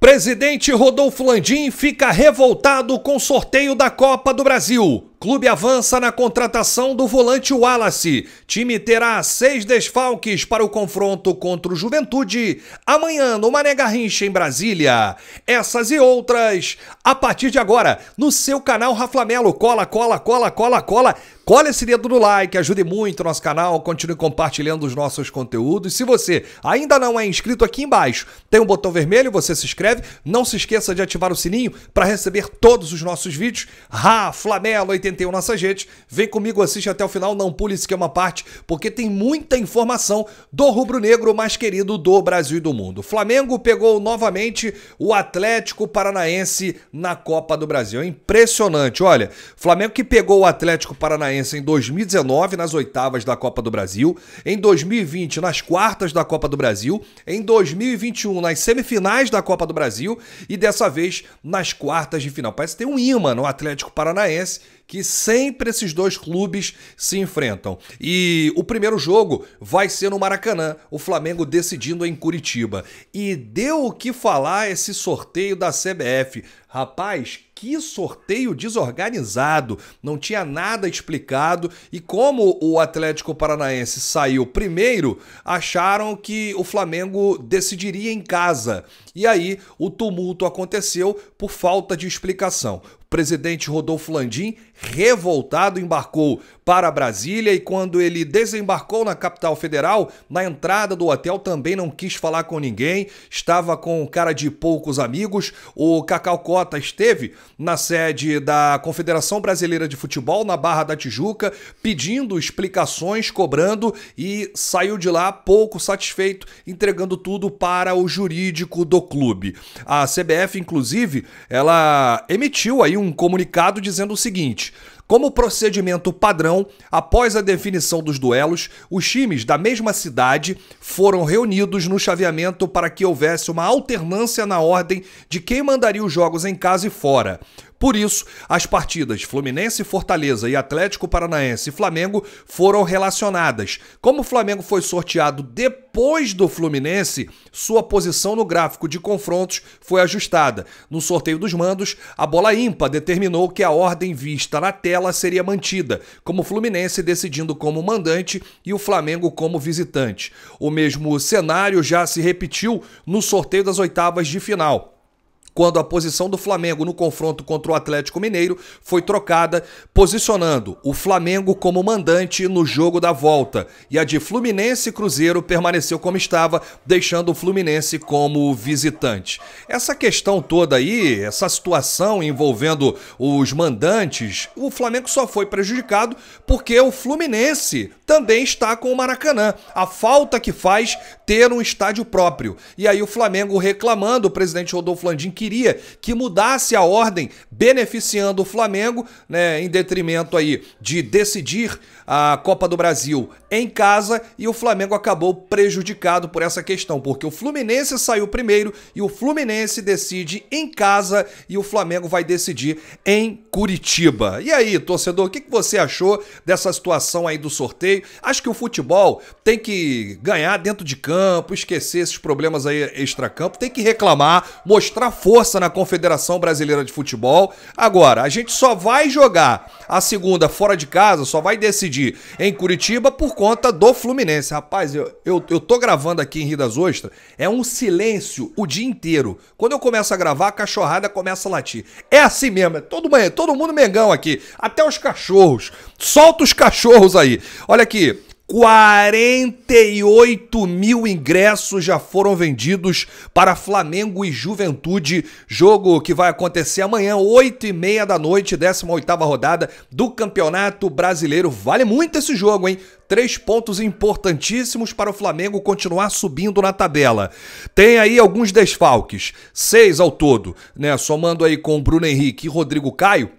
Presidente Rodolfo Landim fica revoltado com sorteio da Copa do Brasil. Clube avança na contratação do volante Wallace. Time terá seis desfalques para o confronto contra o Juventude amanhã no Mané Garrincha, em Brasília. Essas e outras, a partir de agora, no seu canal Raflamelo. Cola, cola, cola, cola, cola. Cola esse dedo no like, ajude muito o nosso canal, continue compartilhando os nossos conteúdos. Se você ainda não é inscrito aqui embaixo, tem um botão vermelho, você se inscreve. Não se esqueça de ativar o sininho para receber todos os nossos vídeos. Raflamelo 80 81 na Sagete. Vem comigo, assiste até o final, não pule esquema parte, porque tem muita informação do rubro-negro mais querido do Brasil e do mundo. Flamengo pegou novamente o Atlético Paranaense na Copa do Brasil. É impressionante, olha. Flamengo que pegou o Atlético Paranaense em 2019 nas oitavas da Copa do Brasil, em 2020 nas quartas da Copa do Brasil, em 2021 nas semifinais da Copa do Brasil e dessa vez nas quartas de final. Parece que tem um imã no Atlético Paranaense que sempre esses dois clubes se enfrentam. E o primeiro jogo vai ser no Maracanã, o Flamengo decidindo em Curitiba. E deu o que falar esse sorteio da CBF. Rapaz, que sorteio desorganizado! Não tinha nada explicado e como o Atlético Paranaense saiu primeiro, acharam que o Flamengo decidiria em casa. E aí o tumulto aconteceu por falta de explicação O presidente Rodolfo Landim, revoltado, embarcou para Brasília e quando ele desembarcou na capital federal, na entrada do hotel também não quis falar com ninguém, estava com cara de poucos amigos. O Cacau Costa Mota esteve na sede da Confederação Brasileira de Futebol, na Barra da Tijuca, pedindo explicações, cobrando e saiu de lá pouco satisfeito, entregando tudo para o jurídico do clube. A CBF, inclusive, ela emitiu aí um comunicado dizendo o seguinte: como procedimento padrão, após a definição dos duelos, os times da mesma cidade foram reunidos no chaveamento para que houvesse uma alternância na ordem de quem mandaria os jogos em casa e fora. Por isso, as partidas Fluminense, Fortaleza e Atlético Paranaense e Flamengo foram relacionadas. Como o Flamengo foi sorteado depois do Fluminense, sua posição no gráfico de confrontos foi ajustada. No sorteio dos mandos, a bola ímpar determinou que a ordem vista na tela seria mantida, como o Fluminense decidindo como mandante e o Flamengo como visitante. O mesmo cenário já se repetiu no sorteio das oitavas de final quando a posição do Flamengo no confronto contra o Atlético Mineiro foi trocada, posicionando o Flamengo como mandante no jogo da volta, e a de Fluminense e Cruzeiro permaneceu como estava, deixando o Fluminense como visitante. Essa questão toda aí, essa situação envolvendo os mandantes, o Flamengo só foi prejudicado porque o Fluminense também está com o Maracanã. A falta que faz ter um estádio próprio. E aí o Flamengo reclamando, o presidente Rodolfo Landim queria que mudasse a ordem, beneficiando o Flamengo, né, em detrimento aí de decidir a Copa do Brasil em casa e o Flamengo acabou prejudicado por essa questão, porque o Fluminense saiu primeiro e o Fluminense decide em casa e o Flamengo vai decidir em Curitiba. E aí, torcedor, o que você achou dessa situação aí do sorteio? Acho que o futebol tem que ganhar dentro de campo, esquecer esses problemas aí extra-campo, tem que reclamar, mostrar força força na Confederação Brasileira de Futebol. Agora, a gente só vai jogar a segunda fora de casa, só vai decidir em Curitiba por conta do Fluminense. Rapaz, eu, eu, eu tô gravando aqui em Rio das Ostras, é um silêncio o dia inteiro. Quando eu começo a gravar, a cachorrada começa a latir. É assim mesmo, é todo, é todo mundo mengão aqui, até os cachorros. Solta os cachorros aí. Olha aqui, 48 mil ingressos já foram vendidos para Flamengo e Juventude, jogo que vai acontecer amanhã, 8 e meia da noite, 18ª rodada do Campeonato Brasileiro. Vale muito esse jogo, hein? Três pontos importantíssimos para o Flamengo continuar subindo na tabela. Tem aí alguns desfalques, seis ao todo, né? Somando aí com Bruno Henrique e Rodrigo Caio,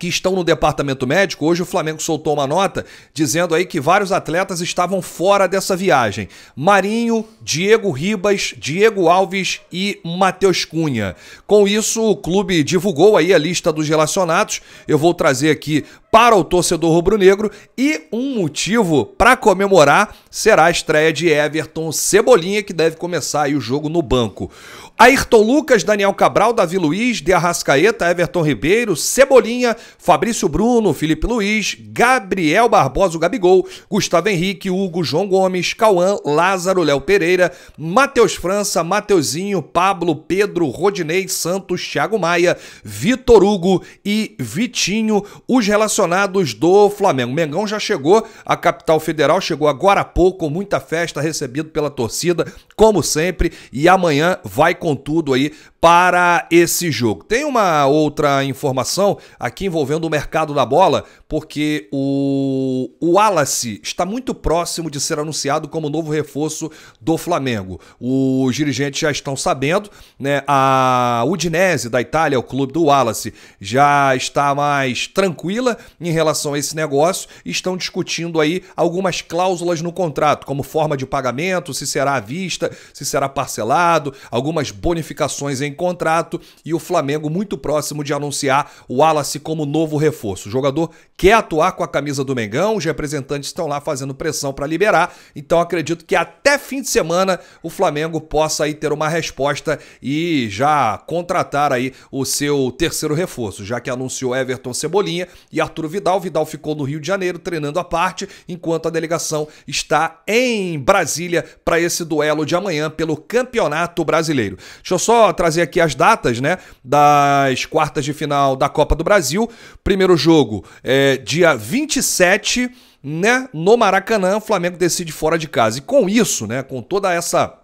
que estão no departamento médico. Hoje o Flamengo soltou uma nota dizendo aí que vários atletas estavam fora dessa viagem. Marinho, Diego Ribas, Diego Alves e Matheus Cunha. Com isso, o clube divulgou aí a lista dos relacionados. Eu vou trazer aqui para o torcedor rubro-negro e um motivo para comemorar será a estreia de Everton Cebolinha, que deve começar o jogo no banco. Ayrton Lucas, Daniel Cabral, Davi Luiz, De Arrascaeta, Everton Ribeiro, Cebolinha, Fabrício Bruno, Felipe Luiz, Gabriel Barbosa, Gabigol, Gustavo Henrique, Hugo, João Gomes, Cauã, Lázaro, Léo Pereira, Matheus França, Mateuzinho, Pablo, Pedro, Rodinei, Santos, Thiago Maia, Vitor Hugo e Vitinho, os relacionados do Flamengo. Mengão já chegou à capital federal, chegou agora há pouco, com muita festa, recebido pela torcida, como sempre, e amanhã vai com tudo aí para esse jogo. Tem uma outra informação aqui envolvendo o mercado da bola, porque o, o Wallace está muito próximo de ser anunciado como novo reforço do Flamengo. Os dirigentes já estão sabendo, né? A Udinese da Itália, o clube do Wallace, já está mais tranquila em relação a esse negócio e estão discutindo aí algumas cláusulas no contrato, como forma de pagamento, se será à vista, se será parcelado, algumas bonificações em contrato e o Flamengo muito próximo de anunciar o Wallace como novo reforço. O jogador quer atuar com a camisa do Mengão, os representantes estão lá fazendo pressão para liberar, então acredito que até fim de semana o Flamengo possa aí ter uma resposta e já contratar aí o seu terceiro reforço, já que anunciou Everton Cebolinha e Arthur Vidal. Vidal ficou no Rio de Janeiro treinando à parte, enquanto a delegação está em Brasília para esse duelo de amanhã pelo Campeonato Brasileiro. Deixa eu só trazer aqui as datas, né, das quartas de final da Copa do Brasil. Primeiro jogo é dia 27, né, no Maracanã, o Flamengo decide fora de casa. E com isso, né, com toda essa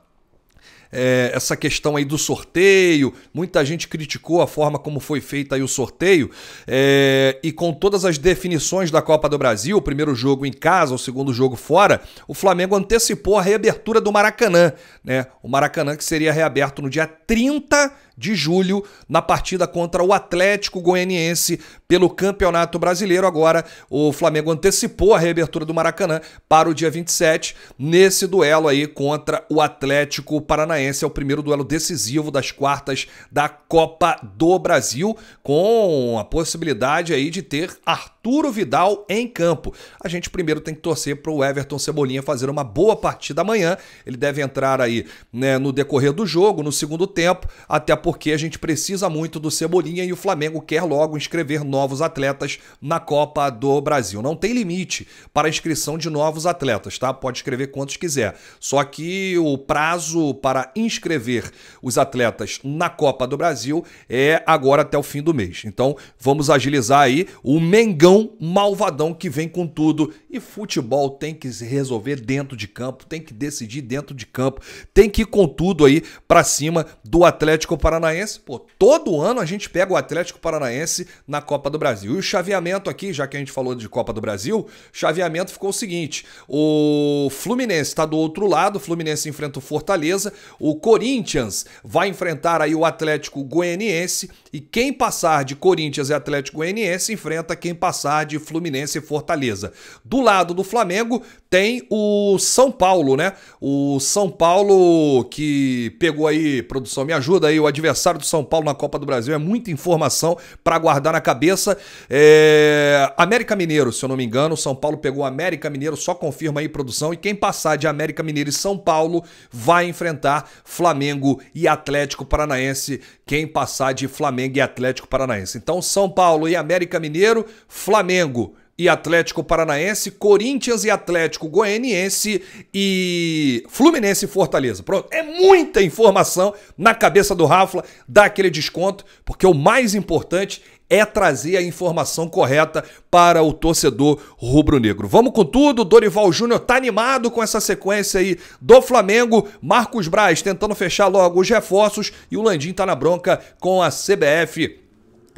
é, essa questão aí do sorteio. Muita gente criticou a forma como foi feito aí o sorteio. É, e com todas as definições da Copa do Brasil, o primeiro jogo em casa, o segundo jogo fora, o Flamengo antecipou a reabertura do Maracanã. Né? O Maracanã que seria reaberto no dia 30 de julho, na partida contra o Atlético Goianiense pelo Campeonato Brasileiro. Agora, o Flamengo antecipou a reabertura do Maracanã para o dia 27, nesse duelo aí contra o Atlético Paranaense. É o primeiro duelo decisivo das quartas da Copa do Brasil, com a possibilidade aí de ter Arthur Arturo Vidal em campo. A gente primeiro tem que torcer para o Everton Cebolinha fazer uma boa partida amanhã. Ele deve entrar aí né, no decorrer do jogo, no segundo tempo, até porque a gente precisa muito do Cebolinha e o Flamengo quer logo inscrever novos atletas na Copa do Brasil. Não tem limite para a inscrição de novos atletas, tá? Pode escrever quantos quiser. Só que o prazo para inscrever os atletas na Copa do Brasil é agora até o fim do mês. Então vamos agilizar aí. O Mengão um malvadão que vem com tudo. E futebol tem que se resolver dentro de campo, tem que decidir dentro de campo, tem que ir com tudo aí para cima do Atlético Paranaense. Pô, todo ano a gente pega o Atlético Paranaense na Copa do Brasil. E o chaveamento aqui, já que a gente falou de Copa do Brasil, chaveamento ficou o seguinte: o Fluminense está do outro lado, o Fluminense enfrenta o Fortaleza, o Corinthians vai enfrentar aí o Atlético Goianiense e quem passar de Corinthians e Atlético Goianiense enfrenta quem passar de Fluminense e Fortaleza. Do lado do Flamengo, tem o São Paulo, né? O São Paulo que pegou aí, produção, me ajuda aí, o adversário do São Paulo na Copa do Brasil. É muita informação para guardar na cabeça. É... América Mineiro, se eu não me engano, o São Paulo pegou América Mineiro, só confirma aí, produção. E quem passar de América Mineiro e São Paulo vai enfrentar Flamengo e Atlético Paranaense. Quem passar de Flamengo e Atlético Paranaense. Então, São Paulo e América Mineiro, Flamengo e Atlético Paranaense, Corinthians e Atlético Goianiense e Fluminense e Fortaleza. Pronto, é muita informação na cabeça do Rafa, dá aquele desconto, porque o mais importante é trazer a informação correta para o torcedor rubro-negro. Vamos com tudo, Dorival Júnior tá animado com essa sequência aí do Flamengo, Marcos Braz tentando fechar logo os reforços e o Landim tá na bronca com a CBF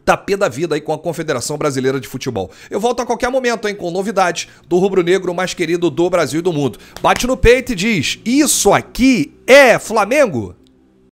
tá pé da vida aí com a Confederação Brasileira de Futebol. Eu volto a qualquer momento, hein, com novidades do rubro-negro mais querido do Brasil e do mundo. Bate no peito e diz: Isso aqui é Flamengo!